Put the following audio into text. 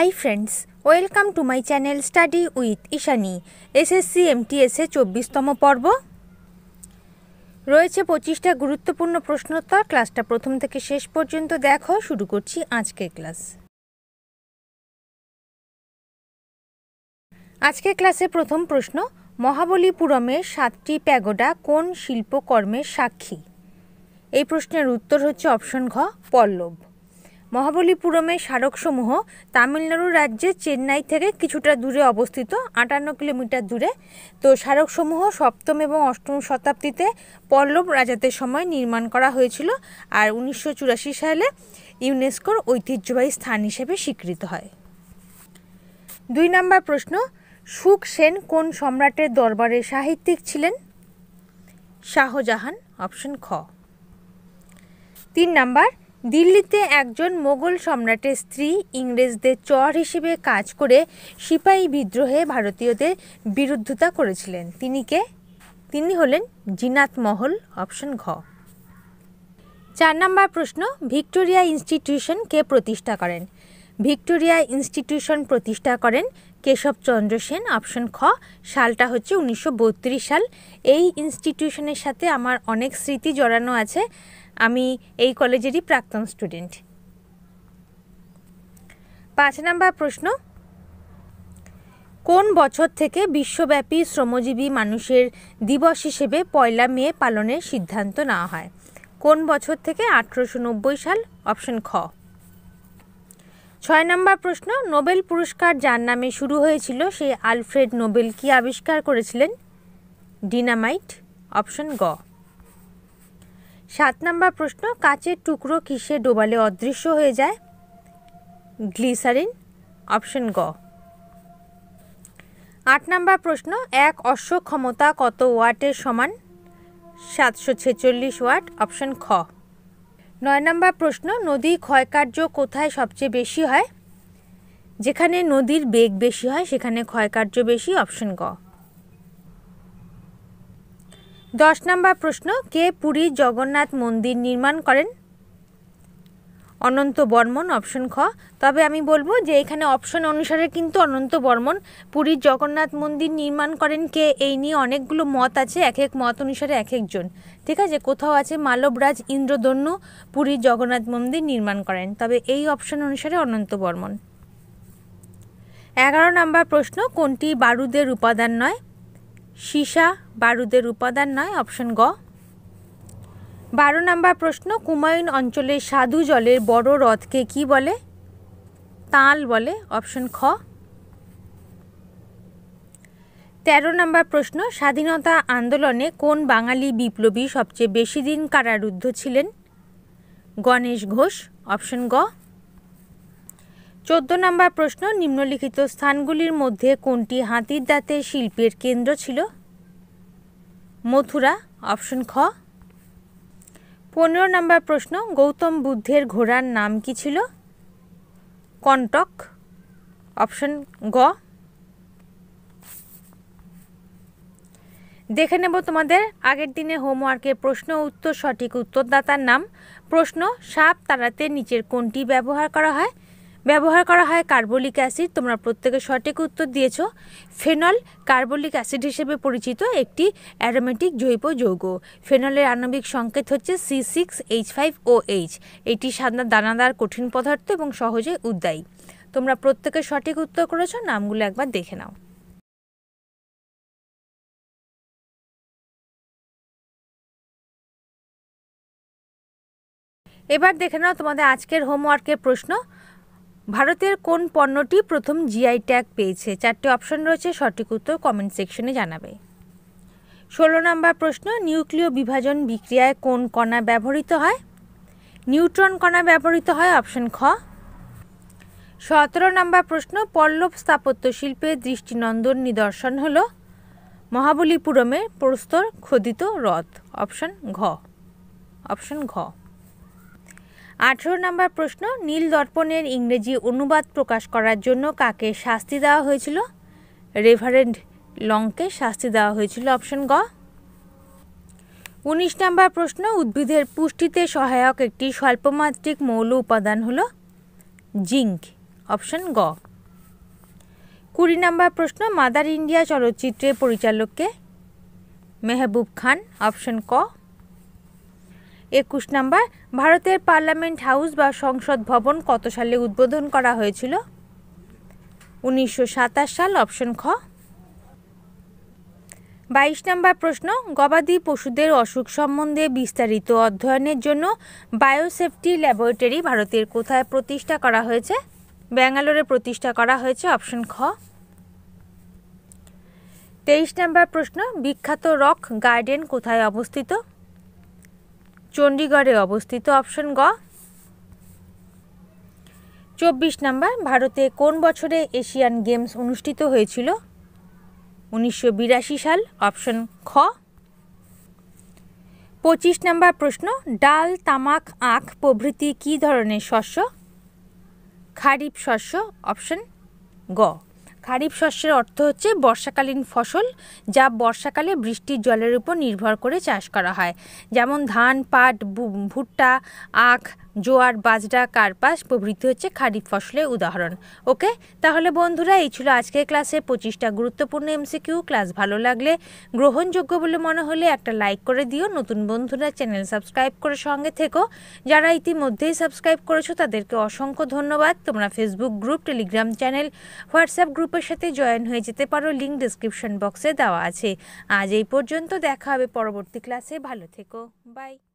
high friends welcome to my channel study with Ishani SSC এমটিএসএ চব্বিশতম পর্ব রয়েছে পঁচিশটা গুরুত্বপূর্ণ প্রশ্নোত্তর ক্লাসটা প্রথম থেকে শেষ পর্যন্ত দেখো শুরু করছি আজকের ক্লাস আজকের ক্লাসে প্রথম প্রশ্ন মহাবলীপুরমের সাতটি প্যাগোডা কোন শিল্পকর্মের সাক্ষী এই প্রশ্নের উত্তর হচ্ছে অপশন ঘ পল্লব মহাবলীপুরমে স্মারকসমূহ তামিলনাড়ু রাজ্যে চেন্নাই থেকে কিছুটা দূরে অবস্থিত আটান্ন কিলোমিটার দূরে তো স্মারকসমূহ সপ্তম এবং অষ্টম শতাব্দীতে পল্লব রাজাদের সময় নির্মাণ করা হয়েছিল আর উনিশশো সালে ইউনেস্কোর ঐতিহ্যবাহী স্থান হিসেবে স্বীকৃত হয় দুই নম্বর প্রশ্ন সুখ সেন কোন সম্রাটের দরবারে সাহিত্যিক ছিলেন শাহজাহান অপশন খ তিন নাম্বার দিল্লিতে একজন মোগল সম্রাটের স্ত্রী ইংরেজদের চর হিসেবে কাজ করে সিপাহী বিদ্রোহে ভারতীয়দের বিরুদ্ধতা করেছিলেন তিনি কে তিনি হলেন জিনাত মহল অপশন ঘ চার নম্বর প্রশ্ন ভিক্টোরিয়া ইনস্টিটিউশন কে প্রতিষ্ঠা করেন ভিক্টোরিয়া ইনস্টিটিউশন প্রতিষ্ঠা করেন কেশবচন্দ্র সেন অপশন খ সালটা হচ্ছে উনিশশো সাল এই ইনস্টিটিউশনের সাথে আমার অনেক স্মৃতি জড়ানো আছে আমি এই কলেজেরই প্রাক্তন স্টুডেন্ট পাঁচ নাম্বার প্রশ্ন কোন বছর থেকে বিশ্বব্যাপী শ্রমজীবী মানুষের দিবস হিসেবে পয়লা মে পালনের সিদ্ধান্ত নেওয়া হয় কোন বছর থেকে আঠেরোশো নব্বই সাল অপশন খ ছয় নম্বর প্রশ্ন নোবেল পুরস্কার যার নামে শুরু হয়েছিল সেই আলফ্রেড নোবেল কি আবিষ্কার করেছিলেন ডিনামাইট অপশন গ সাত নম্বর প্রশ্ন কাচের টুকরো কিসে ডোবালে অদৃশ্য হয়ে যায় গ্লিসারিন অপশন গ আট নম্বর প্রশ্ন এক অশ্ব ক্ষমতা কত ওয়াটের সমান সাতশো ছেচল্লিশ ওয়াট অপশন খ নয় নম্বর প্রশ্ন নদী ক্ষয়কার্য কোথায় সবচেয়ে বেশি হয় যেখানে নদীর বেগ বেশি হয় সেখানে ক্ষয়কার্য বেশি অপশন গ দশ নম্বর প্রশ্ন কে পুরীর জগন্নাথ মন্দির নির্মাণ করেন অনন্ত বর্মন অপশন খ তবে আমি বলবো যে এখানে অপশন অনুসারে কিন্তু অনন্ত বর্মন পুরীর জগন্নাথ মন্দির নির্মাণ করেন কে এই নিয়ে অনেকগুলো মত আছে এক এক মত অনুসারে এক একজন ঠিক আছে কোথাও আছে মালবরাজ ইন্দ্রদন্যু পুরীর জগন্নাথ মন্দির নির্মাণ করেন তবে এই অপশন অনুসারে অনন্ত বর্মন এগারো নম্বর প্রশ্ন কোনটি বারুদের উপাদান নয় সীসা বারুদের উপাদান নয় অপশন গ বারো নম্বর প্রশ্ন কুমায়ুন অঞ্চলের সাধু জলের বড় হ্রদকে কি বলে তাল বলে অপশন খ তেরো নম্বর প্রশ্ন স্বাধীনতা আন্দোলনে কোন বাঙালি বিপ্লবী সবচেয়ে বেশি দিন কারারুদ্ধ ছিলেন গণেশ ঘোষ অপশন গ চোদ্দ নম্বর প্রশ্ন নিম্নলিখিত স্থানগুলির মধ্যে কোনটি হাতির দাঁতের শিল্পের কেন্দ্র ছিল মথুরা অপশন খ পনেরো নম্বর প্রশ্ন গৌতম বুদ্ধের ঘোড়ার নাম কি ছিল কন্টক অপশন গ দেখে নেব তোমাদের আগের দিনে হোমওয়ার্কের প্রশ্ন উত্তর সঠিক উত্তরদাতার নাম প্রশ্ন সাপ তারাতে নিচের কোনটি ব্যবহার করা হয় ব্যবহার করা হয় কার্বলিক অ্যাসিড তোমরা প্রত্যেকে সঠিক উত্তর দিয়েছ ফেনল কার্বলিক অ্যাসিড হিসেবে পরিচিত একটি অ্যারোমেটিক জৈব যৌগ ফেনলের আণবিক সংকেত হচ্ছে C six H five O H এটি সাদা দানাদার কঠিন পদার্থ এবং সহজে উদ্দায়ী তোমরা প্রত্যেকে সঠিক উত্তর করেছ নামগুলো একবার দেখে নাও এবার দেখে নাও তোমাদের আজকের হোমওয়ার্কের প্রশ্ন ভারতের কোন পণ্যটি প্রথম জিআই ট্যাগ পেয়েছে চারটি অপশন রয়েছে সঠিক উত্তর কমেন্ট সেকশনে জানাবে ষোলো নম্বর প্রশ্ন নিউক্লিয় বিভাজন বিক্রিয়ায় কোন কণা ব্যবহৃত হয় নিউট্রন কণা ব্যবহৃত হয় অপশন খ সতেরো নম্বর প্রশ্ন পল্লব স্থাপত্য শিল্পে দৃষ্টিনন্দন নিদর্শন হল মহাবলীপুরমের প্রস্তর খোদিত রথ অপশন ঘ অপশন ঘ আঠেরো নম্বর প্রশ্ন নীল দর্পণের ইংরেজি অনুবাদ প্রকাশ করার জন্য কাকে শাস্তি দেওয়া হয়েছিল রেভারেন্ড লংকে শাস্তি দেওয়া হয়েছিল অপশন গ উনিশ নম্বর প্রশ্ন উদ্ভিদের পুষ্টিতে সহায়ক একটি স্বল্পমাত্রিক মৌল উপাদান হল জিঙ্ক অপশন গ কুড়ি নম্বর প্রশ্ন মাদার ইন্ডিয়া চলচ্চিত্রের পরিচালককে মেহবুব খান অপশন ক একুশ নাম্বার ভারতের পার্লামেন্ট হাউস বা সংসদ ভবন কত সালে উদ্বোধন করা হয়েছিল উনিশশো সাল অপশন খ বাইশ নম্বর প্রশ্ন গবাদি পশুদের অসুখ সম্বন্ধে বিস্তারিত অধ্যয়নের জন্য বায়োসেফটি ল্যাবরেটরি ভারতের কোথায় প্রতিষ্ঠা করা হয়েছে ব্যাঙ্গালোরে প্রতিষ্ঠা করা হয়েছে অপশন খ তেইশ নম্বর প্রশ্ন বিখ্যাত রক গার্ডেন কোথায় অবস্থিত চণ্ডীগড়ে অবস্থিত অপশন গ চব্বিশ নাম্বার ভারতে কোন বছরে এশিয়ান গেমস অনুষ্ঠিত হয়েছিল উনিশশো সাল অপশন খ পঁচিশ নাম্বার প্রশ্ন ডাল তামাক আখ প্রভৃতি কী ধরনের শস্য খারিফ শস্য অপশন গ খারিফ শস্যের অর্থ হচ্ছে বর্ষাকালীন ফসল যা বর্ষাকালে বৃষ্টির জলের উপর নির্ভর করে চাষ করা হয় যেমন ধান পাট ভুট্টা আখ জোয়ার বাজরা কার্পাস প্রভৃতি হচ্ছে খারিফ ফসলের উদাহরণ ওকে তাহলে বন্ধুরা এই ছিল আজকের ক্লাসে পঁচিশটা গুরুত্বপূর্ণ এমসিকিউ ক্লাস ভালো লাগলে গ্রহণযোগ্য বলে মনে হলে একটা লাইক করে দিও নতুন বন্ধুরা চ্যানেল সাবস্ক্রাইব করে সঙ্গে থেকো যারা ইতিমধ্যেই সাবস্ক্রাইব করেছো তাদেরকে অসংখ্য ধন্যবাদ তোমরা Facebook group Telegram channel WhatsApp গ্রুপের সাথে জয়েন হয়ে যেতে পারো লিঙ্ক ডিসক্রিপশন বক্সে দেওয়া আছে আজ এই পর্যন্ত দেখা হবে পরবর্তী ক্লাসে ভালো থেকো বাই